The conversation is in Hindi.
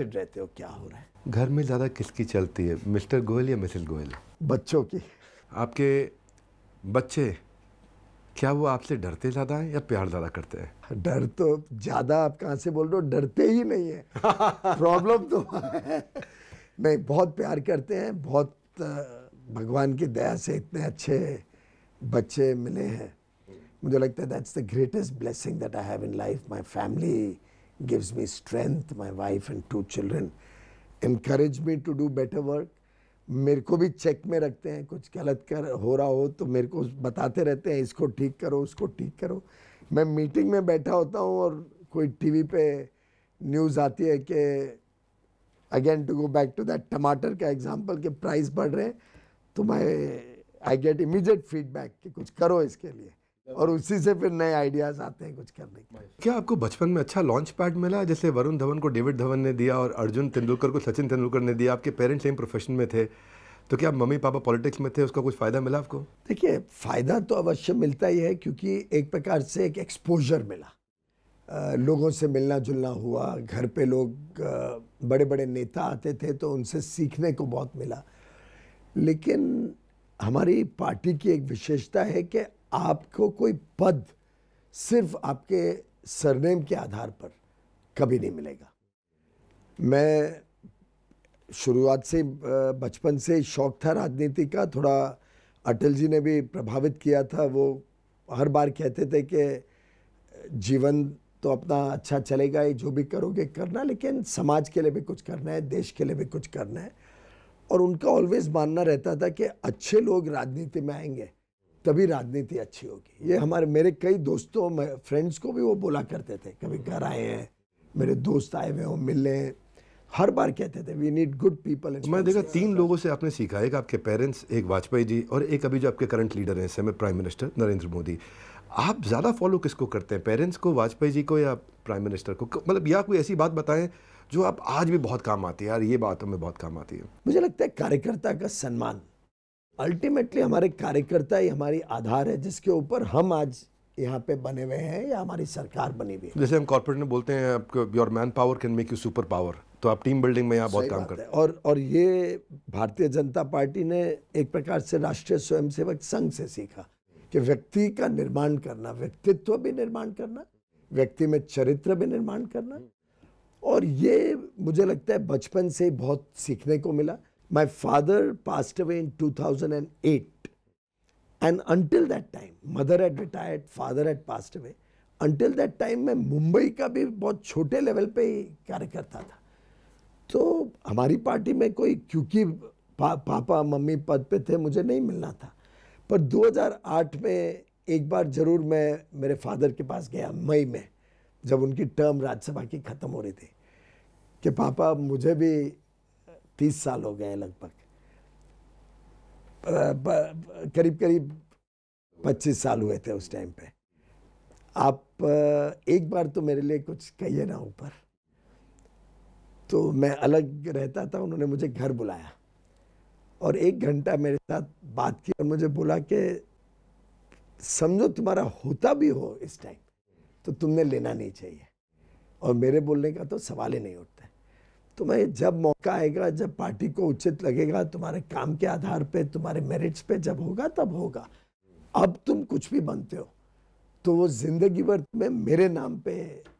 रहते हो क्या हो रहा है घर में ज़्यादा किसकी चलती है मिस्टर गोयल या मिसेस गोयल बच्चों की आपके बच्चे क्या वो आपसे डरते ज़्यादा हैं या प्यार ज़्यादा करते हैं डर तो ज़्यादा आप कहाँ से बोल रहे हो डरते ही नहीं है प्रॉब्लम तो है नहीं बहुत प्यार करते हैं बहुत भगवान की दया से इतने अच्छे बच्चे मिले हैं मुझे लगता है that's the greatest blessing that I have in life my family gives me strength, my wife and two children encourage me to do better work. मेरे को भी चेक में रखते हैं कुछ गलत कर हो रहा हो तो मेरे को बताते रहते हैं इसको ठीक करो उसको ठीक करो मैं मीटिंग में बैठा होता हूँ और कोई टीवी पे न्यूज़ आती है कि again to go back to that टमाटर का एग्जांपल के प्राइस बढ़ रहे हैं तो मैं आई गेट इमीडिएट फीडबैक कि कुछ करो इसके लिए और उसी से फिर नए आइडियाज आते हैं कुछ करने के क्या आपको बचपन में अच्छा लॉन्च पैड मिला जैसे वरुण धवन को डेविड धवन ने दिया और अर्जुन तेंदुलकर को सचिन तेंदुलकर ने दिया आपके पेरेंट्स सेम प्रोफेशन में थे तो क्या मम्मी पापा पॉलिटिक्स में थे उसका कुछ फ़ायदा मिला आपको देखिए फ़ायदा तो अवश्य मिलता ही है क्योंकि एक प्रकार से एक एक्सपोजर मिला लोगों से मिलना जुलना हुआ घर पे लोग बड़े बड़े नेता आते थे तो उनसे सीखने को बहुत मिला लेकिन हमारी पार्टी की एक विशेषता है कि आपको कोई पद सिर्फ आपके सरनेम के आधार पर कभी नहीं मिलेगा मैं शुरुआत से बचपन से शौक था राजनीति का थोड़ा अटल जी ने भी प्रभावित किया था वो हर बार कहते थे कि जीवन तो अपना अच्छा चलेगा ही जो भी करोगे करना लेकिन समाज के लिए भी कुछ करना है देश के लिए भी कुछ करना है और उनका ऑलवेज मानना रहता था कि अच्छे लोग राजनीति में आएंगे तभी राजनीति अच्छी होगी ये हमारे मेरे कई दोस्तों फ्रेंड्स को भी वो बोला करते थे कभी घर आए हैं मेरे दोस्त आए हुए हो मिलने हर बार कहते थे वी नीड गुड पीपल मैं देखा तीन लोगों से आपने सीखा एक आपके पेरेंट्स एक वाजपेयी जी और एक अभी जो आपके करंट लीडर हैं समय प्राइम मिनिस्टर नरेंद्र मोदी आप ज़्यादा फॉलो किसको करते हैं पेरेंट्स को वाजपेयी जी को या प्राइम मिनिस्टर को मतलब या कोई ऐसी बात बताएं जो आप आज भी बहुत काम आती है यार ये बात हमें बहुत काम आती है मुझे लगता है कार्यकर्ता का सम्मान अल्टीमेटली हमारे कार्यकर्ता ही हमारी आधार है जिसके ऊपर हम आज यहाँ पे बने हुए हैं या हमारी सरकार बनी हुई है जैसे हम कॉर्पोरेट में बोलते हैं your man power can make you super power तो आप टीम बिल्डिंग में यहाँ बहुत काम करते हैं और और ये भारतीय जनता पार्टी ने एक प्रकार से राष्ट्रीय स्वयंसेवक संघ से सीखा कि व्यक्ति का निर्माण करना व्यक्तित्व भी निर्माण करना व्यक्ति में चरित्र भी निर्माण करना और ये मुझे लगता है बचपन से बहुत सीखने को मिला My father passed away in 2008. And until that time, mother had retired, father had passed away. Until that time मैं मुंबई का भी बहुत छोटे लेवल पे ही कार्य करता था तो हमारी पार्टी में कोई क्योंकि पा, पापा मम्मी पद पे थे मुझे नहीं मिलना था पर 2008 में एक बार ज़रूर मैं मेरे फादर के पास गया मई में जब उनकी टर्म राज्यसभा की ख़त्म हो रही थी कि पापा मुझे भी तीस साल हो गए लगभग करीब करीब पच्चीस साल हुए थे उस टाइम पे आप एक बार तो मेरे लिए कुछ कहिए ना ऊपर तो मैं अलग रहता था उन्होंने मुझे घर बुलाया और एक घंटा मेरे साथ बात की और मुझे बोला कि समझो तुम्हारा होता भी हो इस टाइम तो तुमने लेना नहीं चाहिए और मेरे बोलने का तो सवाल ही नहीं उठता तुम्हें जब मौका आएगा जब पार्टी को उचित लगेगा तुम्हारे काम के आधार पे तुम्हारे मेरिट्स पे जब होगा तब होगा अब तुम कुछ भी बनते हो तो वो जिंदगी भर तुम्हें मेरे नाम पे